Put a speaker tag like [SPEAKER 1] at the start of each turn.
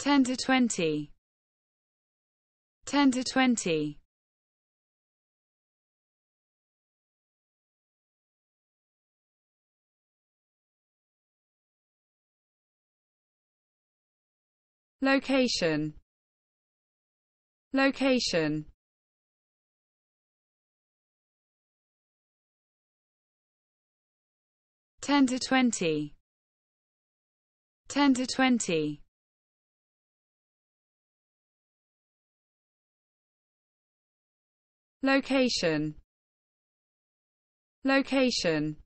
[SPEAKER 1] 10 to 20 10 to 20 Location Location Ten to twenty 10 to 20 location location